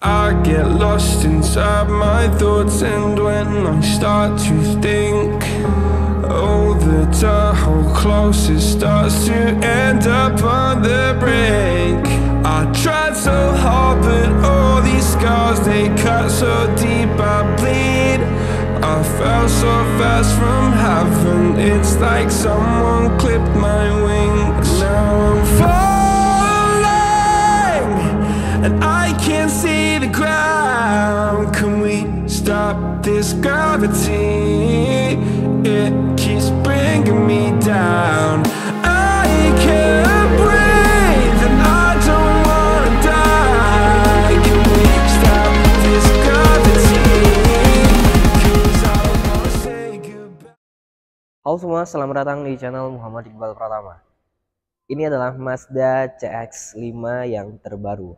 I get lost inside my thoughts and when I start to think Oh, the tunnel closest starts to end up on the brink I tried so hard but all these scars they cut so deep I bleed I fell so fast from heaven It's like someone clipped my wings Now I'm falling and I stop this gravity It keeps bringing me down I can't breathe and I don't wanna die Can we stop this gravity Cause I wanna say goodbye Halo semua, selamat datang di channel Muhammad Iqbal Pratama ini adalah Mazda CX-5 yang terbaru.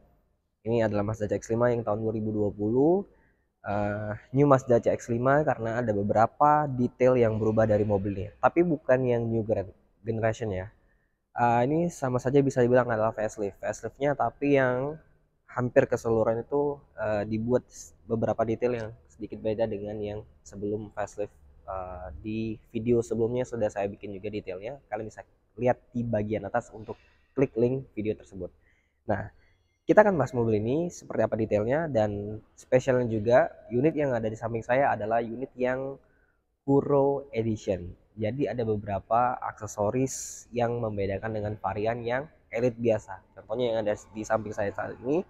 Ini adalah Mazda CX-5 yang tahun 2020 uh, New Mazda CX-5 karena ada beberapa detail yang berubah dari mobilnya. Tapi bukan yang new generation ya. Uh, ini sama saja bisa dibilang adalah facelift. Faceliftnya tapi yang hampir keseluruhan itu uh, dibuat beberapa detail yang sedikit beda dengan yang sebelum facelift. Uh, di video sebelumnya sudah saya bikin juga detailnya. Kalian bisa lihat di bagian atas untuk klik link video tersebut. Nah, kita akan bahas mobil ini seperti apa detailnya dan spesialnya juga unit yang ada di samping saya adalah unit yang Kuro Edition. Jadi ada beberapa aksesoris yang membedakan dengan varian yang elit biasa. Contohnya yang ada di samping saya saat ini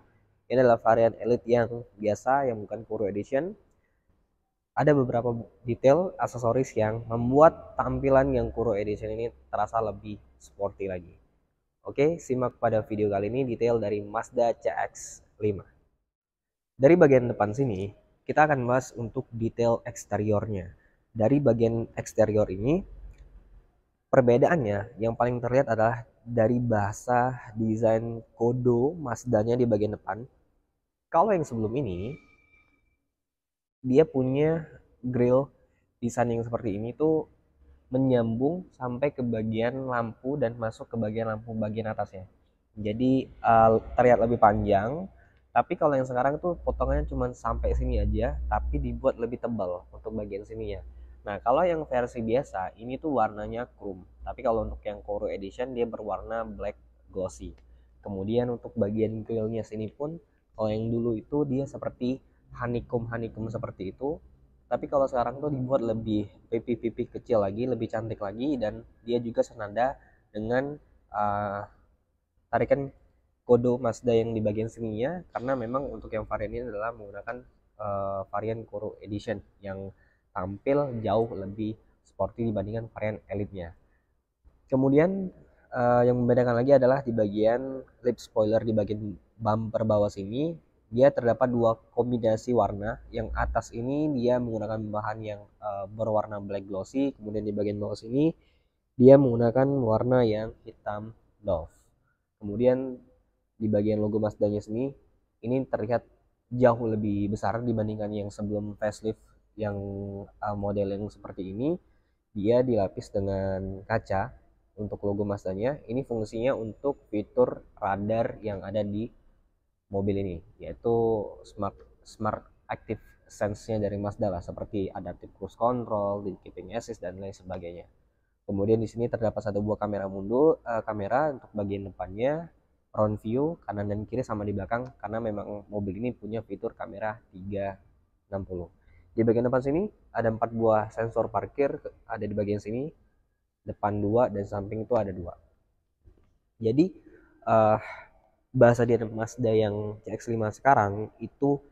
ini adalah varian elit yang biasa yang bukan Kuro Edition. Ada beberapa detail aksesoris yang membuat tampilan yang Kuro Edition ini terasa lebih sporty lagi. Oke, simak pada video kali ini detail dari Mazda CX-5. Dari bagian depan sini, kita akan bahas untuk detail eksteriornya. Dari bagian eksterior ini, perbedaannya yang paling terlihat adalah dari bahasa desain kodo Mazdanya di bagian depan. Kalau yang sebelum ini, dia punya grill desain yang seperti ini tuh menyambung sampai ke bagian lampu dan masuk ke bagian lampu bagian atasnya. Jadi uh, terlihat lebih panjang, tapi kalau yang sekarang tuh potongannya cuma sampai sini aja, tapi dibuat lebih tebal untuk bagian sininya. Nah, kalau yang versi biasa ini tuh warnanya chrome, tapi kalau untuk yang Koro Edition dia berwarna black glossy. Kemudian untuk bagian grillnya sini pun kalau yang dulu itu dia seperti honeycomb honeycomb seperti itu, tapi kalau sekarang tuh dibuat lebih pipih-pipih kecil lagi lebih cantik lagi dan dia juga senada dengan uh, tarikan kodo Mazda yang di bagian sininya karena memang untuk yang varian ini adalah menggunakan uh, varian Koro Edition yang tampil jauh lebih sporty dibandingkan varian elitnya kemudian uh, yang membedakan lagi adalah di bagian lip spoiler di bagian bumper bawah sini dia terdapat dua kombinasi warna. Yang atas ini dia menggunakan bahan yang uh, berwarna black glossy, kemudian di bagian bawah sini dia menggunakan warna yang hitam doff. Kemudian di bagian logo Mazda-nya sini ini terlihat jauh lebih besar dibandingkan yang sebelum facelift yang uh, model yang seperti ini. Dia dilapis dengan kaca untuk logo Mazda-nya. Ini fungsinya untuk fitur radar yang ada di mobil ini yaitu smart smart active sense-nya dari Mazda lah seperti adaptive cruise control, lane keeping assist dan lain sebagainya. Kemudian di sini terdapat satu buah kamera mundur, uh, kamera untuk bagian depannya, front view kanan dan kiri sama di belakang karena memang mobil ini punya fitur kamera 360. Di bagian depan sini ada empat buah sensor parkir ada di bagian sini, depan dua dan samping itu ada dua. Jadi uh, bahasa dia Mazda yang CX-5 sekarang itu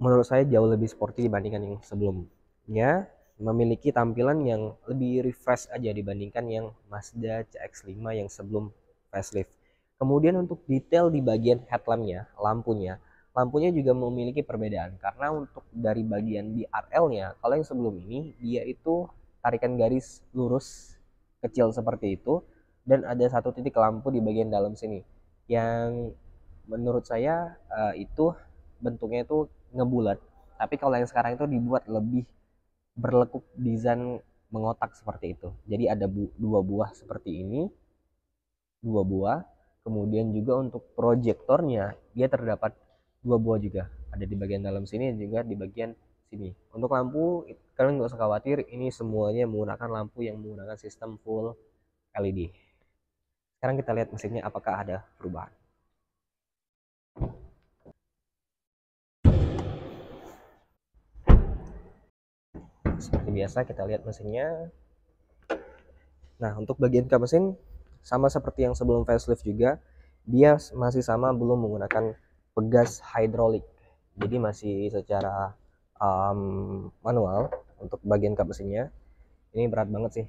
menurut saya jauh lebih sporty dibandingkan yang sebelumnya memiliki tampilan yang lebih refresh aja dibandingkan yang Mazda CX-5 yang sebelum facelift. Kemudian untuk detail di bagian headlampnya, lampunya, lampunya juga memiliki perbedaan karena untuk dari bagian BRL-nya, kalau yang sebelum ini dia itu tarikan garis lurus kecil seperti itu dan ada satu titik lampu di bagian dalam sini yang menurut saya uh, itu bentuknya itu ngebulat tapi kalau yang sekarang itu dibuat lebih berlekuk desain mengotak seperti itu jadi ada bu dua buah seperti ini dua buah kemudian juga untuk proyektornya dia terdapat dua buah juga ada di bagian dalam sini dan juga di bagian sini untuk lampu kalian nggak usah khawatir ini semuanya menggunakan lampu yang menggunakan sistem full LED sekarang kita lihat mesinnya apakah ada perubahan. Seperti biasa kita lihat mesinnya. Nah, untuk bagian kap mesin sama seperti yang sebelum facelift juga, dia masih sama belum menggunakan pegas hidrolik. Jadi masih secara um, manual untuk bagian kap mesinnya. Ini berat banget sih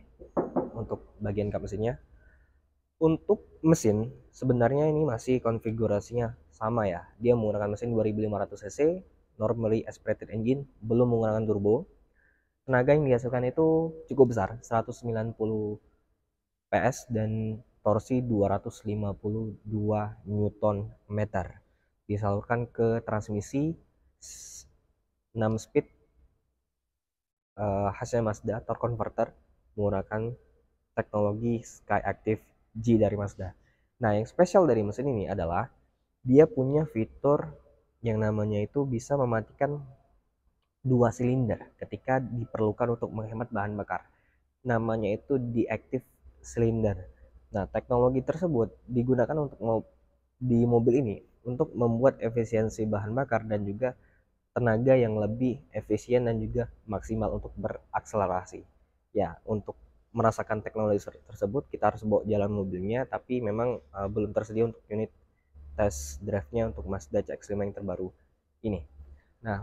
untuk bagian kap mesinnya untuk mesin sebenarnya ini masih konfigurasinya sama ya dia menggunakan mesin 2500 cc normally aspirated engine belum menggunakan turbo tenaga yang dihasilkan itu cukup besar 190 PS dan torsi 252 Newton meter disalurkan ke transmisi 6 speed uh, Mazda torque converter menggunakan teknologi Sky Active. G dari Mazda. Nah, yang spesial dari mesin ini adalah dia punya fitur yang namanya itu bisa mematikan dua silinder ketika diperlukan untuk menghemat bahan bakar. Namanya itu deactive silinder. Nah, teknologi tersebut digunakan untuk mo di mobil ini untuk membuat efisiensi bahan bakar dan juga tenaga yang lebih efisien dan juga maksimal untuk berakselerasi. Ya, untuk merasakan teknologi tersebut kita harus bawa jalan mobilnya tapi memang uh, belum tersedia untuk unit test drive-nya untuk Mazda CX-5 yang terbaru ini. Nah,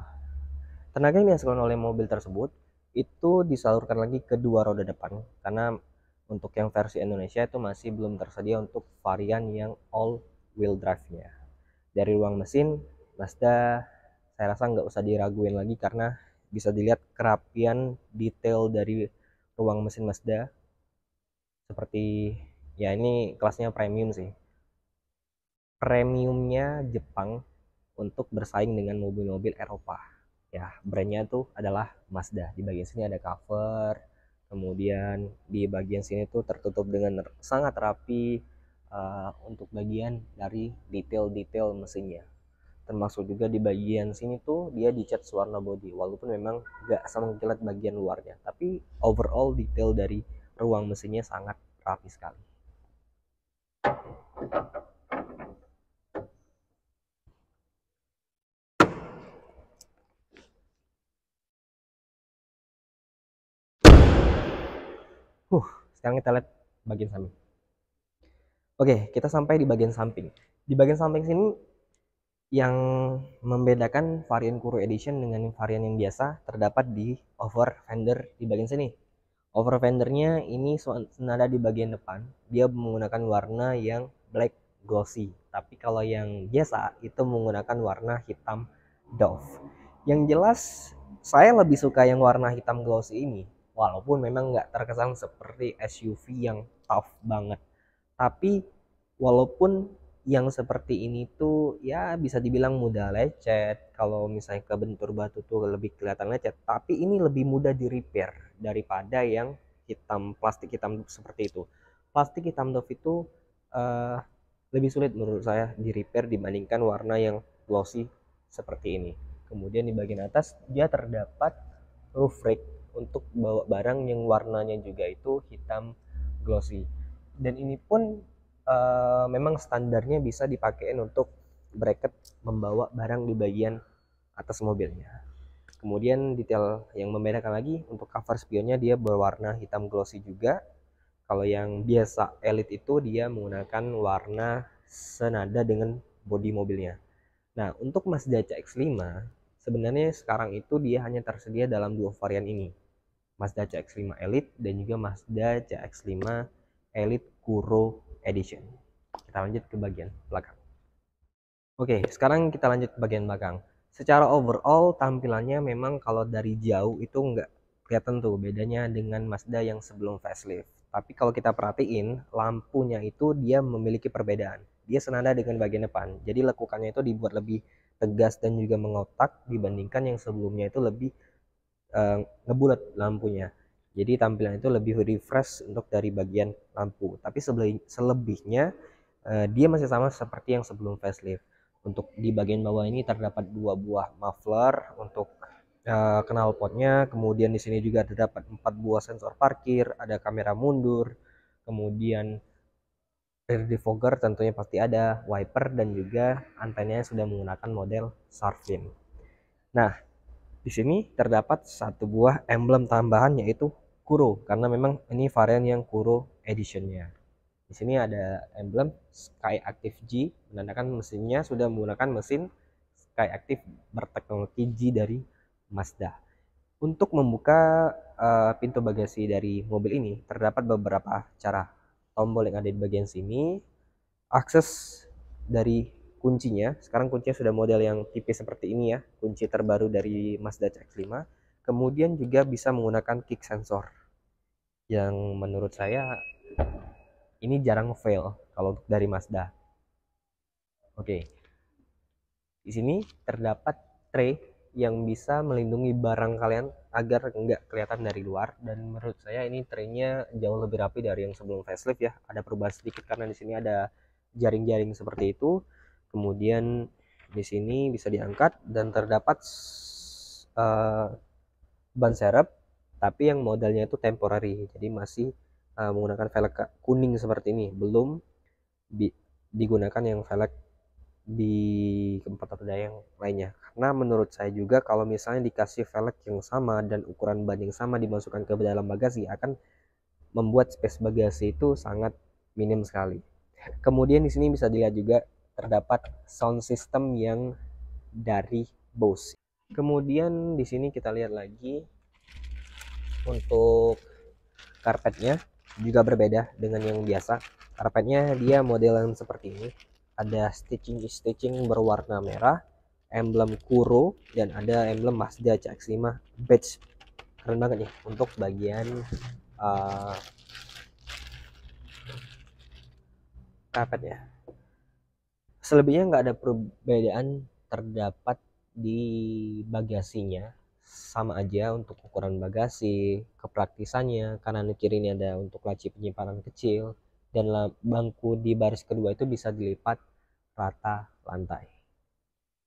tenaga yang dihasilkan oleh mobil tersebut itu disalurkan lagi ke dua roda depan karena untuk yang versi Indonesia itu masih belum tersedia untuk varian yang all wheel drive-nya. Dari ruang mesin, Mazda saya rasa nggak usah diraguin lagi karena bisa dilihat kerapian detail dari ruang mesin Mazda seperti ya ini kelasnya premium sih premiumnya Jepang untuk bersaing dengan mobil-mobil Eropa ya brandnya tuh adalah Mazda di bagian sini ada cover kemudian di bagian sini tuh tertutup dengan sangat rapi uh, untuk bagian dari detail-detail mesinnya termasuk juga di bagian sini tuh dia dicat warna body walaupun memang gak semengkilat bagian luarnya tapi overall detail dari ruang mesinnya sangat rapi sekali Huh, sekarang kita lihat bagian samping. Oke, kita sampai di bagian samping. Di bagian samping sini yang membedakan varian Kuro Edition dengan varian yang biasa terdapat di over fender di bagian sini. Over fendernya ini senada di bagian depan, dia menggunakan warna yang black glossy. Tapi kalau yang biasa itu menggunakan warna hitam dove. Yang jelas saya lebih suka yang warna hitam glossy ini, walaupun memang nggak terkesan seperti SUV yang tough banget. Tapi walaupun yang seperti ini tuh ya bisa dibilang mudah lecet kalau misalnya kebentur batu tuh lebih kelihatan lecet tapi ini lebih mudah di repair daripada yang hitam plastik hitam seperti itu plastik hitam Dove itu uh, lebih sulit menurut saya di repair dibandingkan warna yang glossy seperti ini kemudian di bagian atas dia terdapat roof rack untuk bawa barang yang warnanya juga itu hitam glossy dan ini pun uh, memang standarnya bisa dipakai untuk bracket membawa barang di bagian atas mobilnya. Kemudian detail yang membedakan lagi untuk cover spionnya dia berwarna hitam glossy juga. Kalau yang biasa Elite itu dia menggunakan warna senada dengan bodi mobilnya. Nah, untuk Mazda CX-5 sebenarnya sekarang itu dia hanya tersedia dalam dua varian ini. Mazda CX-5 Elite dan juga Mazda CX-5 Elite Kuro Edition. Kita lanjut ke bagian belakang. Oke, sekarang kita lanjut ke bagian belakang. Secara overall tampilannya memang kalau dari jauh itu nggak kelihatan tuh bedanya dengan Mazda yang sebelum facelift. Tapi kalau kita perhatiin, lampunya itu dia memiliki perbedaan. Dia senada dengan bagian depan. Jadi lekukannya itu dibuat lebih tegas dan juga mengotak dibandingkan yang sebelumnya itu lebih uh, ngebulat lampunya. Jadi tampilan itu lebih refresh untuk dari bagian lampu. Tapi selebihnya uh, dia masih sama seperti yang sebelum facelift. Untuk di bagian bawah ini terdapat dua buah muffler untuk eh, knalpotnya. Kemudian di sini juga terdapat empat buah sensor parkir, ada kamera mundur, kemudian rear defogger tentunya pasti ada, wiper dan juga antenanya sudah menggunakan model Sarfin. Nah, di sini terdapat satu buah emblem tambahan yaitu Kuro karena memang ini varian yang Kuro editionnya. Di sini ada emblem Sky Active G menandakan mesinnya sudah menggunakan mesin Sky Active berteknologi G dari Mazda. Untuk membuka uh, pintu bagasi dari mobil ini terdapat beberapa cara. Tombol yang ada di bagian sini, akses dari kuncinya. Sekarang kuncinya sudah model yang tipis seperti ini ya, kunci terbaru dari Mazda CX-5 kemudian juga bisa menggunakan kick sensor yang menurut saya ini jarang fail kalau dari Mazda oke di sini terdapat tray yang bisa melindungi barang kalian agar nggak kelihatan dari luar dan menurut saya ini traynya jauh lebih rapi dari yang sebelum facelift ya ada perubahan sedikit karena di sini ada jaring-jaring seperti itu kemudian di sini bisa diangkat dan terdapat uh, ban serep tapi yang modalnya itu temporary jadi masih uh, menggunakan velg kuning seperti ini belum bi digunakan yang velg di keempat roda yang lainnya karena menurut saya juga kalau misalnya dikasih velg yang sama dan ukuran ban yang sama dimasukkan ke dalam bagasi akan membuat space bagasi itu sangat minim sekali kemudian di sini bisa dilihat juga terdapat sound system yang dari Bose kemudian di sini kita lihat lagi untuk karpetnya juga berbeda dengan yang biasa karpetnya dia model yang seperti ini ada stitching-stitching berwarna merah emblem Kuro dan ada emblem Mazda CX-5 badge keren banget nih untuk bagian uh, karpetnya. selebihnya nggak ada perbedaan terdapat di bagasinya sama aja untuk ukuran bagasi, kepraktisannya, kanan kiri ini ada untuk laci penyimpanan kecil, dan bangku di baris kedua itu bisa dilipat rata lantai.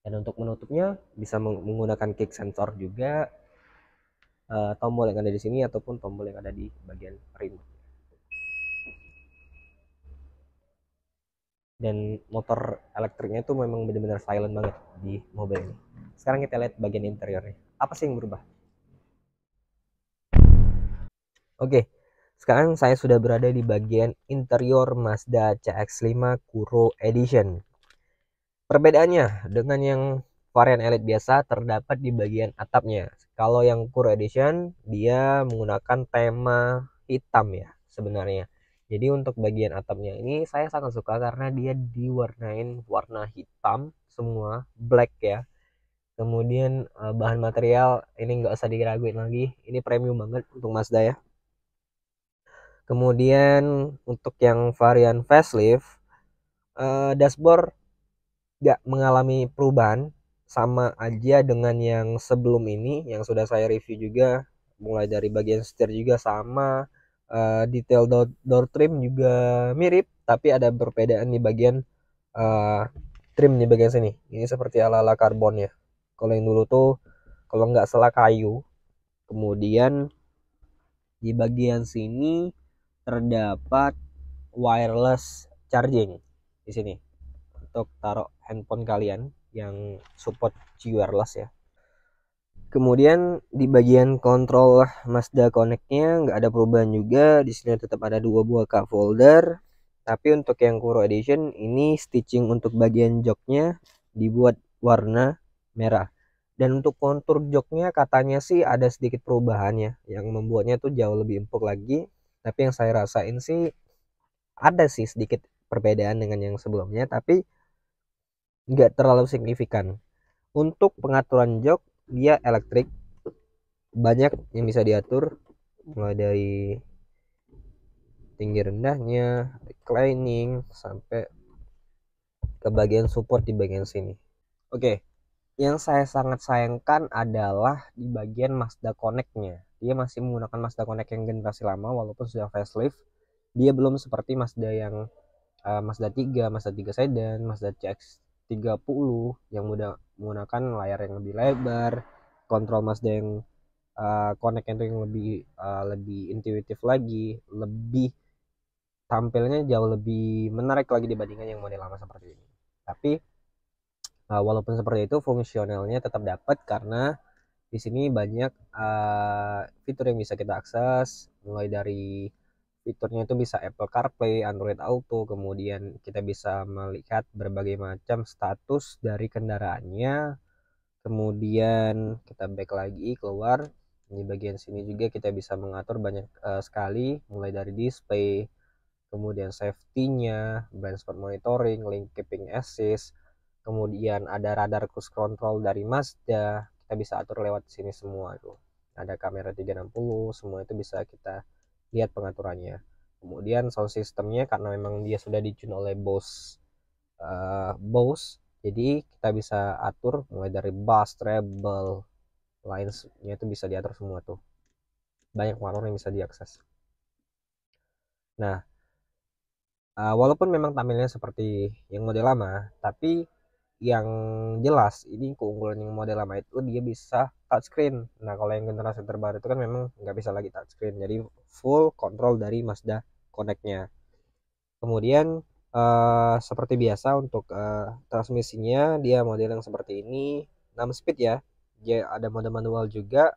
Dan untuk menutupnya bisa menggunakan kick sensor juga, eh, tombol yang ada di sini ataupun tombol yang ada di bagian remote. Dan motor elektriknya itu memang benar-benar silent banget di mobil ini. Sekarang kita lihat bagian interiornya. Apa sih yang berubah? Oke, sekarang saya sudah berada di bagian interior Mazda CX-5 Kuro Edition. Perbedaannya dengan yang varian Elite biasa terdapat di bagian atapnya. Kalau yang Kuro Edition, dia menggunakan tema hitam ya sebenarnya. Jadi untuk bagian atapnya ini saya sangat suka karena dia diwarnain warna hitam semua, black ya kemudian uh, bahan material ini nggak usah diraguin lagi ini premium banget untuk Mazda ya kemudian untuk yang varian facelift uh, dashboard nggak mengalami perubahan sama aja dengan yang sebelum ini yang sudah saya review juga mulai dari bagian setir juga sama uh, detail door, door trim juga mirip tapi ada perbedaan di bagian uh, trim di bagian sini ini seperti ala ala karbon ya kalau yang dulu tuh kalau nggak salah kayu kemudian di bagian sini terdapat wireless charging di sini untuk taruh handphone kalian yang support wireless ya Kemudian di bagian kontrol Mazda Connect-nya nggak ada perubahan juga. Di sini tetap ada dua buah cup folder. Tapi untuk yang Kuro Edition ini stitching untuk bagian joknya dibuat warna merah dan untuk kontur joknya katanya sih ada sedikit perubahannya yang membuatnya tuh jauh lebih empuk lagi tapi yang saya rasain sih ada sih sedikit perbedaan dengan yang sebelumnya tapi nggak terlalu signifikan untuk pengaturan jok dia elektrik banyak yang bisa diatur mulai dari tinggi rendahnya reclining sampai ke bagian support di bagian sini oke yang saya sangat sayangkan adalah di bagian Mazda Connect-nya. Dia masih menggunakan Mazda Connect yang generasi lama walaupun sudah facelift. Dia belum seperti Mazda yang uh, Mazda 3, Mazda 3 sedan, Mazda CX-30 yang mudah menggunakan layar yang lebih lebar, kontrol Mazda yang uh, Connect itu yang lebih uh, lebih intuitif lagi, lebih tampilnya jauh lebih menarik lagi dibandingkan yang model lama seperti ini. Tapi Nah, walaupun seperti itu fungsionalnya tetap dapat karena di sini banyak uh, fitur yang bisa kita akses mulai dari fiturnya itu bisa Apple CarPlay, Android Auto, kemudian kita bisa melihat berbagai macam status dari kendaraannya. Kemudian kita back lagi keluar di bagian sini juga kita bisa mengatur banyak uh, sekali mulai dari display, kemudian safety-nya, blind spot monitoring, link keeping assist, kemudian ada radar cruise control dari Mazda kita bisa atur lewat sini semua tuh ada kamera 360 semua itu bisa kita lihat pengaturannya kemudian sound systemnya karena memang dia sudah di dicun oleh Bose uh, Bose jadi kita bisa atur mulai dari bass treble lainnya itu bisa diatur semua tuh banyak warna yang bisa diakses nah uh, walaupun memang tampilnya seperti yang model lama tapi yang jelas ini keunggulan yang model lama itu dia bisa touchscreen nah kalau yang generasi terbaru itu kan memang nggak bisa lagi touchscreen jadi full control dari Mazda Connect-nya kemudian uh, seperti biasa untuk uh, transmisinya dia model yang seperti ini 6 speed ya dia ada mode manual juga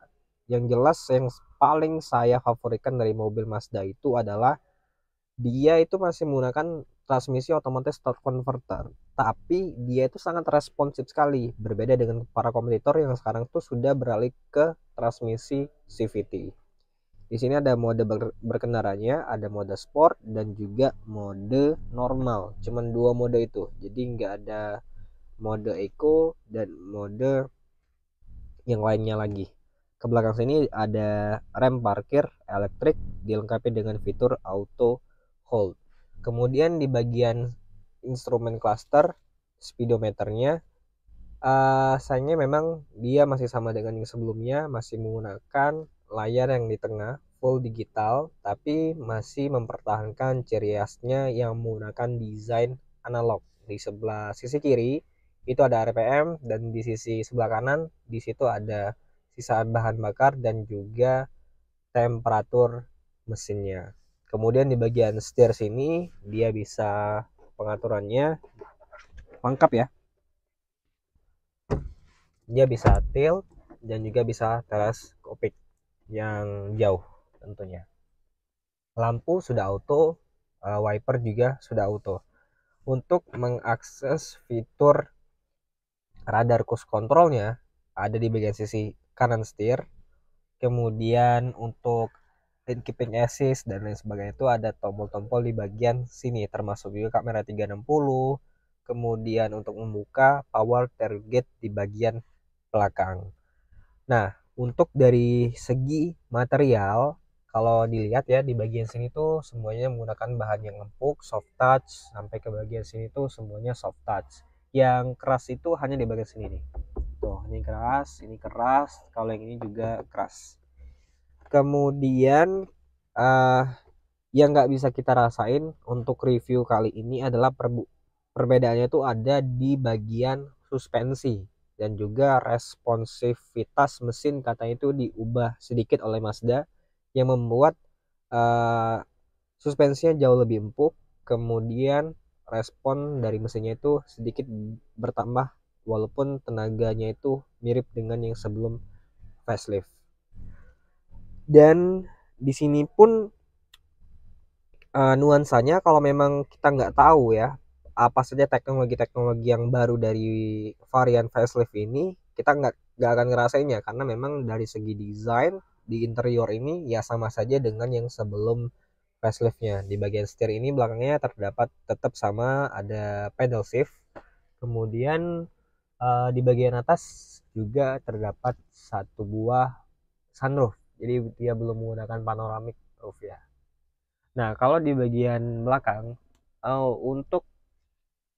yang jelas yang paling saya favoritkan dari mobil Mazda itu adalah dia itu masih menggunakan transmisi otomatis torque converter. Tapi dia itu sangat responsif sekali, berbeda dengan para kompetitor yang sekarang tuh sudah beralih ke transmisi CVT. Di sini ada mode berkendaranya, ada mode sport dan juga mode normal. Cuman dua mode itu, jadi nggak ada mode eco dan mode yang lainnya lagi. Ke belakang sini ada rem parkir elektrik dilengkapi dengan fitur auto hold. Kemudian di bagian instrumen cluster speedometernya rasanya eh, uh, memang dia masih sama dengan yang sebelumnya masih menggunakan layar yang di tengah full digital tapi masih mempertahankan ciri khasnya yang menggunakan desain analog di sebelah sisi kiri itu ada RPM dan di sisi sebelah kanan di situ ada sisa bahan bakar dan juga temperatur mesinnya kemudian di bagian setir sini dia bisa pengaturannya lengkap ya dia bisa tilt dan juga bisa teleskopik yang jauh tentunya lampu sudah auto eh, wiper juga sudah auto untuk mengakses fitur radar cruise controlnya ada di bagian sisi kanan setir kemudian untuk keeping assist dan lain sebagainya itu ada tombol-tombol di bagian sini termasuk juga kamera 360 kemudian untuk membuka power target di bagian belakang nah untuk dari segi material kalau dilihat ya di bagian sini tuh semuanya menggunakan bahan yang empuk soft touch sampai ke bagian sini tuh semuanya soft touch yang keras itu hanya di bagian sini nih tuh ini keras ini keras kalau yang ini juga keras kemudian uh, yang nggak bisa kita rasain untuk review kali ini adalah per perbedaannya itu ada di bagian suspensi dan juga responsivitas mesin katanya itu diubah sedikit oleh Mazda yang membuat uh, suspensinya jauh lebih empuk kemudian respon dari mesinnya itu sedikit bertambah walaupun tenaganya itu mirip dengan yang sebelum facelift dan di sini pun uh, nuansanya kalau memang kita nggak tahu ya apa saja teknologi-teknologi yang baru dari varian facelift ini kita nggak nggak akan ngerasainnya karena memang dari segi desain di interior ini ya sama saja dengan yang sebelum faceliftnya di bagian setir ini belakangnya terdapat tetap sama ada pedal shift kemudian uh, di bagian atas juga terdapat satu buah sunroof jadi dia belum menggunakan panoramic roof ya nah kalau di bagian belakang uh, untuk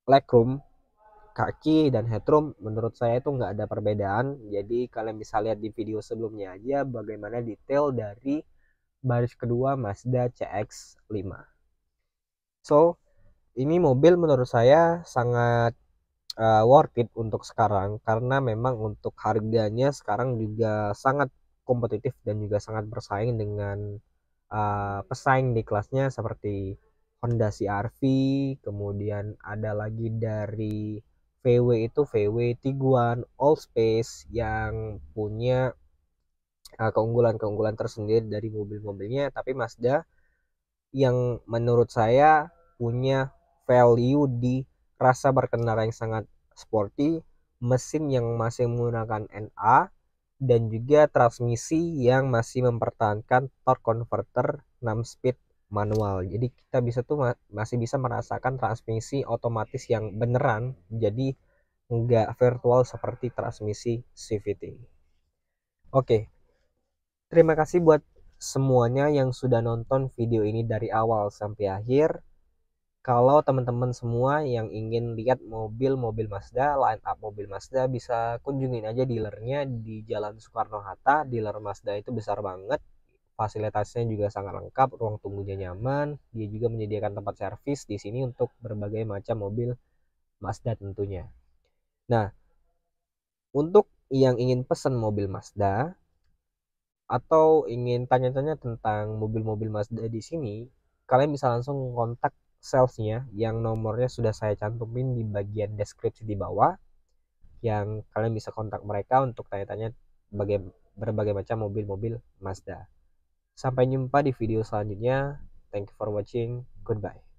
legroom kaki dan headroom menurut saya itu nggak ada perbedaan jadi kalian bisa lihat di video sebelumnya aja bagaimana detail dari baris kedua Mazda CX-5 so ini mobil menurut saya sangat uh, worth it untuk sekarang karena memang untuk harganya sekarang juga sangat kompetitif dan juga sangat bersaing dengan uh, pesaing di kelasnya seperti Honda cr kemudian ada lagi dari VW itu VW Tiguan All Space yang punya keunggulan eh, keunggulan-keunggulan tersendiri dari mobil-mobilnya tapi Mazda yang menurut saya punya value di rasa berkendara yang sangat sporty, mesin yang masih menggunakan NA dan juga transmisi yang masih mempertahankan torque converter 6 speed manual. Jadi kita bisa tuh masih bisa merasakan transmisi otomatis yang beneran. Jadi nggak virtual seperti transmisi CVT. Oke. Terima kasih buat semuanya yang sudah nonton video ini dari awal sampai akhir kalau teman-teman semua yang ingin lihat mobil-mobil Mazda, line up mobil Mazda bisa kunjungin aja dealernya di Jalan Soekarno-Hatta. Dealer Mazda itu besar banget, fasilitasnya juga sangat lengkap, ruang tunggunya nyaman. Dia juga menyediakan tempat servis di sini untuk berbagai macam mobil Mazda tentunya. Nah, untuk yang ingin pesan mobil Mazda atau ingin tanya-tanya tentang mobil-mobil Mazda di sini, kalian bisa langsung kontak salesnya yang nomornya sudah saya cantumin di bagian deskripsi di bawah yang kalian bisa kontak mereka untuk tanya-tanya berbagai macam mobil-mobil Mazda. Sampai jumpa di video selanjutnya. Thank you for watching. Goodbye.